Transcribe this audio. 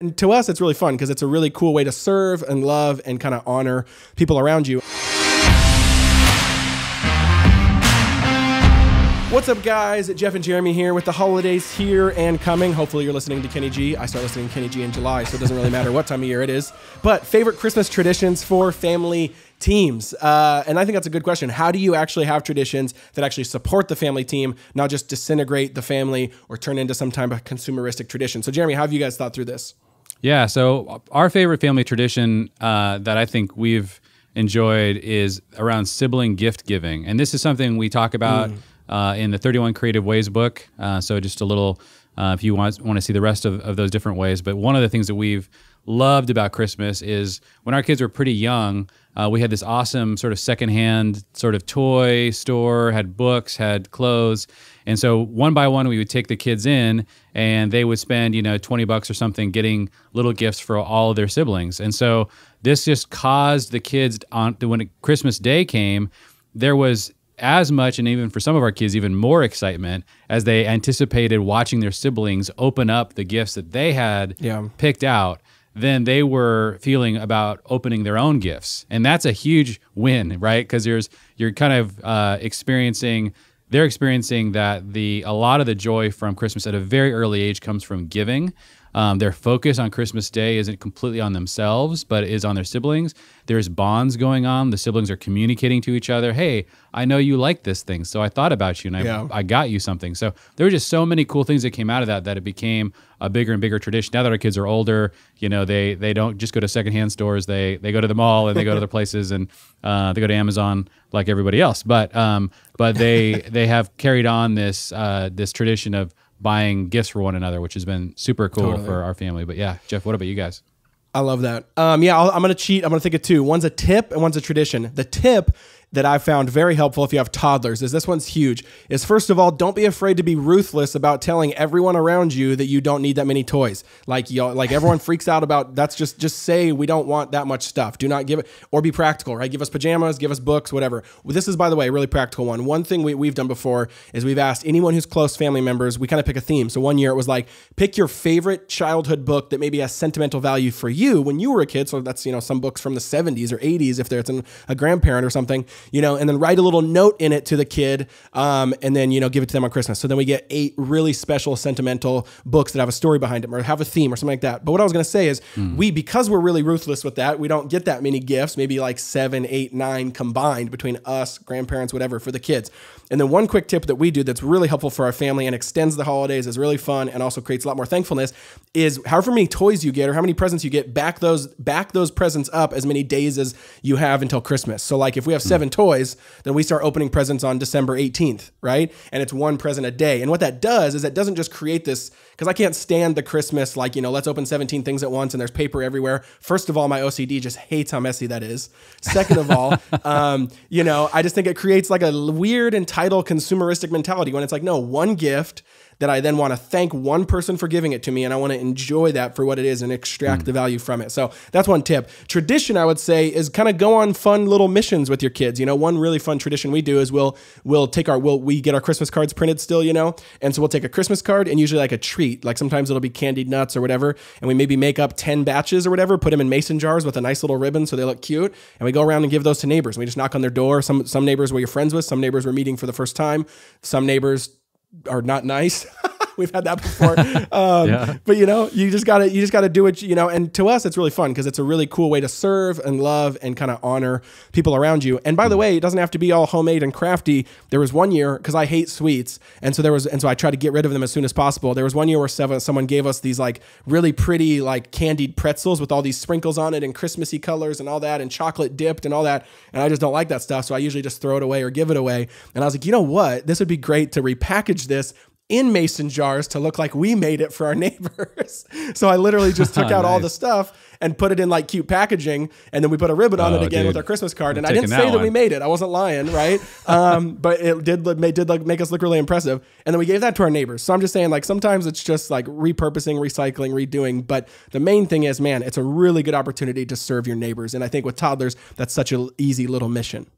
And to us, it's really fun because it's a really cool way to serve and love and kind of honor people around you. What's up, guys? Jeff and Jeremy here with the holidays here and coming. Hopefully, you're listening to Kenny G. I start listening to Kenny G in July, so it doesn't really matter what time of year it is. But favorite Christmas traditions for family teams? Uh, and I think that's a good question. How do you actually have traditions that actually support the family team, not just disintegrate the family or turn into some type of consumeristic tradition? So, Jeremy, how have you guys thought through this? Yeah. So our favorite family tradition uh, that I think we've enjoyed is around sibling gift giving, and this is something we talk about mm. uh, in the 31 Creative Ways book. Uh, so just a little, uh, if you want want to see the rest of, of those different ways, but one of the things that we've loved about Christmas is when our kids were pretty young, uh, we had this awesome sort of secondhand sort of toy store, had books, had clothes. And so one by one, we would take the kids in and they would spend, you know, 20 bucks or something getting little gifts for all of their siblings. And so this just caused the kids on when Christmas Day came, there was as much and even for some of our kids even more excitement as they anticipated watching their siblings open up the gifts that they had yeah. picked out than they were feeling about opening their own gifts. And that's a huge win, right? Because there's you're kind of uh, experiencing they're experiencing that the a lot of the joy from Christmas at a very early age comes from giving. Um, their focus on Christmas Day isn't completely on themselves, but is on their siblings. There's bonds going on. The siblings are communicating to each other. Hey, I know you like this thing, so I thought about you and I, yeah. I got you something. So there were just so many cool things that came out of that that it became a bigger and bigger tradition. Now that our kids are older, you know, they they don't just go to secondhand stores. They they go to the mall and they go to other places and uh, they go to Amazon like everybody else. But um, but they they have carried on this uh, this tradition of buying gifts for one another, which has been super cool totally. for our family. But yeah, Jeff, what about you guys? I love that. Um, yeah, i am gonna cheat. I'm gonna think of two. One's a tip and one's a tradition. The tip that I found very helpful if you have toddlers is this one's huge. Is first of all, don't be afraid to be ruthless about telling everyone around you that you don't need that many toys. Like you like everyone freaks out about that's just just say we don't want that much stuff. Do not give it or be practical, right? Give us pajamas, give us books, whatever. Well, this is by the way a really practical one. One thing we, we've done before is we've asked anyone who's close family members, we kind of pick a theme. So one year it was like pick your favorite childhood book that maybe has sentimental value for you when you were a kid. So that's you know some books from the 70s or 80s if there's an, a grandparent or something you know, and then write a little note in it to the kid, um, and then you know give it to them on Christmas. So then we get eight really special sentimental books that have a story behind them or have a theme or something like that. But what I was going to say is mm. we because we're really ruthless with that, we don't get that many gifts, maybe like seven, eight, nine combined between us, grandparents, whatever, for the kids. And then one quick tip that we do that's really helpful for our family and extends the holidays is really fun and also creates a lot more thankfulness is however many toys you get or how many presents you get, back those back those presents up as many days as you have until Christmas. So like if we have hmm. seven toys, then we start opening presents on December 18th, right? And it's one present a day. And what that does is it doesn't just create this, because I can't stand the Christmas, like, you know, let's open 17 things at once and there's paper everywhere. First of all, my OCD just hates how messy that is. Second of all, um, you know, I just think it creates like a weird entitled consumeristic mentality when it's like, no, one gift that I then want to thank one person for giving it to me and I want to enjoy that for what it is and extract mm. the value from it. So that's one tip. Tradition, I would say, is kind of go on fun little missions with your kids kids. You know, one really fun tradition we do is we'll we'll take our we'll, we get our Christmas cards printed still, you know, and so we'll take a Christmas card and usually like a treat, like sometimes it'll be candied nuts or whatever, and we maybe make up ten batches or whatever, put them in mason jars with a nice little ribbon so they look cute, and we go around and give those to neighbors. And we just knock on their door. Some some neighbors we're friends with, some neighbors we're meeting for the first time, some neighbors are not nice. We've had that before. Um, yeah. But you know, you just gotta you just gotta do it. You know, and to us, it's really fun because it's a really cool way to serve and love and kind of honor people around you. And by mm. the way, it doesn't have to be all homemade and crafty. There was one year because I hate sweets, and so there was, and so I tried to get rid of them as soon as possible. There was one year where seven, someone gave us these like really pretty like candied pretzels with all these sprinkles on it and Christmassy colors and all that and chocolate dipped and all that. And I just don't like that stuff, so I usually just throw it away or give it away. And I was like, you know what? This would be great to repackage this in mason jars to look like we made it for our neighbors. so I literally just took oh, out nice. all the stuff and put it in like cute packaging, and then we put a ribbon on oh, it again dude. with our Christmas card. I'm and I didn't say that we made it; I wasn't lying, right? um, but it did it did like make us look really impressive, and then we gave that to our neighbors. So I'm just saying, like sometimes it's just like repurposing, recycling, redoing. But the main thing is, man, it's a really good opportunity to serve your neighbors, and I think with toddlers, that's such an easy little mission.